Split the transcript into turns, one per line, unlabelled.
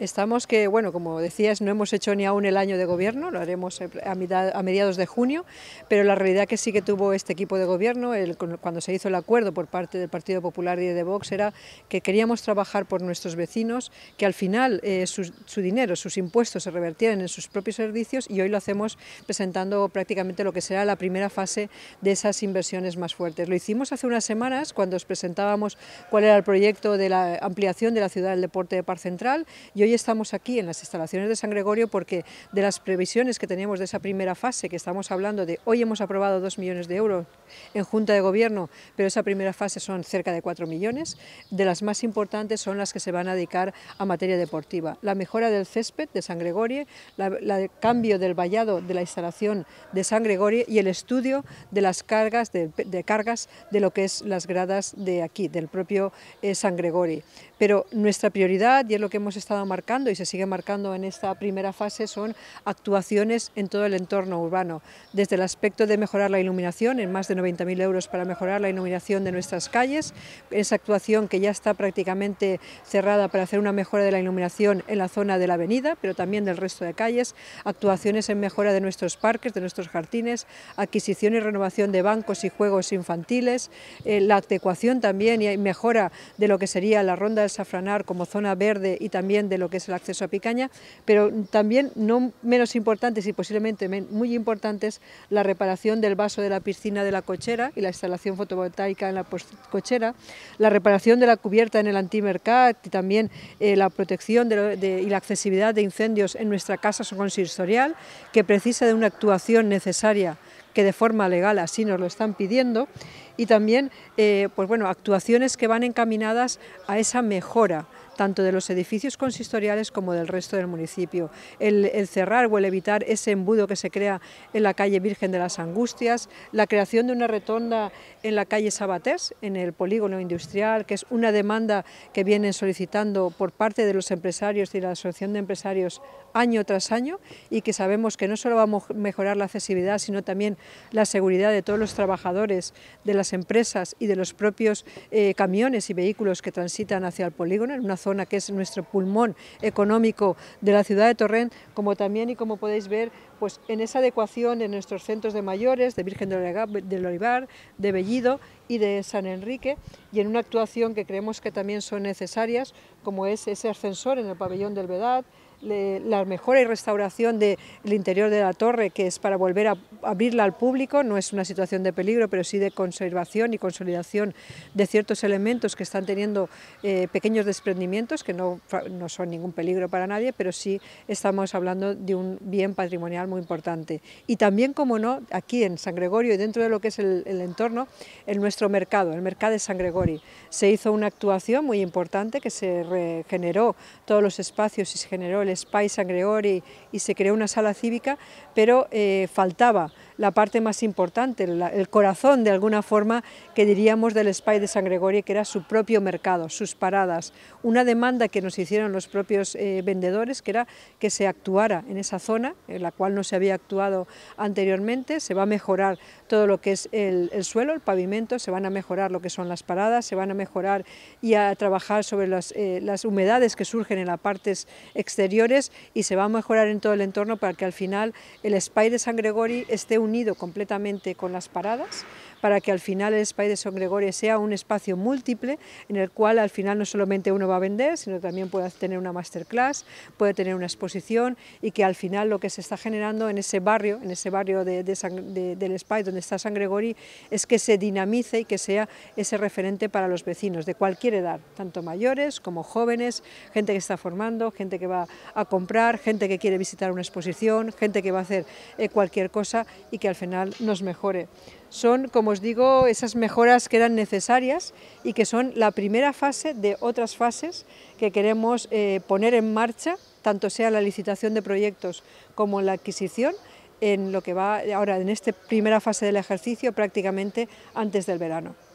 Estamos que, bueno, como decías, no hemos hecho ni aún el año de gobierno, lo haremos a, mediados de junio, pero la realidad que sí que tuvo este equipo de gobierno, cuando se hizo el acuerdo por parte del Partido Popular y de Vox, era que queríamos trabajar por nuestros vecinos, que al final eh, su, dinero, sus impuestos se revertieran en sus propios servicios y hoy lo hacemos presentando prácticamente lo que será la primera fase de esas inversiones más fuertes. Lo hicimos hace unas semanas cuando os presentábamos cuál era el proyecto de la ampliación de la ciudad del deporte de Par Central y hoy Hoy estamos aquí en las instalaciones de San Gregorio porque de las previsiones que teníamos de esa primera fase, que estamos hablando de hoy hemos aprobado dos millones de euros en Junta de Gobierno, pero esa primera fase son cerca de cuatro millones, de las más importantes son las que se van a dedicar a materia deportiva. La mejora del césped de San Gregorio, el cambio del vallado de la instalación de San Gregorio y el estudio de las cargas de, lo que es las gradas de aquí, del propio eh, San Gregorio pero nuestra prioridad, y es lo que hemos estado marcando y se sigue marcando en esta primera fase, son actuaciones en todo el entorno urbano, desde el aspecto de mejorar la iluminación, en más de 90.000 euros para mejorar la iluminación de nuestras calles, esa actuación que ya está prácticamente cerrada para hacer una mejora de la iluminación en la zona de la avenida, pero también del resto de calles, actuaciones en mejora de nuestros parques, de nuestros jardines, adquisición y renovación de bancos y juegos infantiles, eh, la adecuación también y mejora de lo que sería la ronda Safranar como zona verde y también de lo que es el acceso a Picaña, pero también no menos importantes y posiblemente muy importantes la reparación del vaso de la piscina de la cochera y la instalación fotovoltaica en la cochera, la reparación de la cubierta en el antimercat y también eh, la protección y la accesibilidad de incendios en nuestra casa consistorial que precisa de una actuación necesaria que de forma legal así nos lo están pidiendo, y también eh, pues bueno, actuaciones que van encaminadas a esa mejora tanto de los edificios consistoriales como del resto del municipio. El, cerrar o el evitar ese embudo que se crea en la calle Virgen de las Angustias, la creación de una retonda en la calle Sabatés, en el polígono industrial, que es una demanda que vienen solicitando por parte de los empresarios y la Asociación de Empresarios año tras año y que sabemos que no solo vamos a mejorar la accesibilidad, sino también la seguridad de todos los trabajadores, de las empresas y de los propios eh, camiones y vehículos que transitan hacia el polígono en una que es nuestro pulmón económico de la ciudad de Torrent, como también y como podéis ver, pues en esa adecuación en nuestros centros de mayores, de Virgen del Olivar, de Bellido y de San Enrique, y en una actuación que creemos que también son necesarias, como es ese ascensor en el pabellón del Vedad, la mejora y restauración del interior de la torre, que es para volver a abrirla al público, no es una situación de peligro, pero sí de conservación y consolidación de ciertos elementos que están teniendo eh, pequeños desprendimientos, que no, son ningún peligro para nadie, pero sí estamos hablando de un bien patrimonial muy importante. Y también, como no, aquí en San Gregorio y dentro de lo que es el, el entorno, en nuestro mercado, el mercado de San Gregorio. Se hizo una actuación muy importante que se regeneró todos los espacios y se generó el Espai San Gregori y, se creó una sala cívica, pero eh, faltaba la parte más importante, el corazón de alguna forma que diríamos del Espai de San Gregorio, que era su propio mercado, sus paradas, una demanda que nos hicieron los propios eh, vendedores, que era que se actuara en esa zona, en la cual no se había actuado anteriormente, se va a mejorar todo lo que es el, suelo, el pavimento, se van a mejorar lo que son las paradas, se van a mejorar y a trabajar sobre las, eh, las humedades que surgen en las partes exteriores y se va a mejorar en todo el entorno para que al final el Spy de San Gregori esté unido completamente con las paradas para que al final el Espai de San Gregorio sea un espacio múltiple en el cual al final no solamente uno va a vender, sino también puede tener una masterclass, puede tener una exposición y que al final lo que se está generando en ese barrio, en ese barrio del Espai donde está San Gregorio, es que se dinamice y que sea ese referente para los vecinos de cualquier edad, tanto mayores como jóvenes, gente que está formando, gente que va a comprar, gente que quiere visitar una exposición, gente que va a hacer eh, cualquier cosa y que al final nos mejore son, como os digo, esas mejoras que eran necesarias y que son la primera fase de otras fases que queremos eh, poner en marcha, tanto sea la licitación de proyectos como la adquisición, en lo que va ahora en esta primera fase del ejercicio prácticamente antes del verano.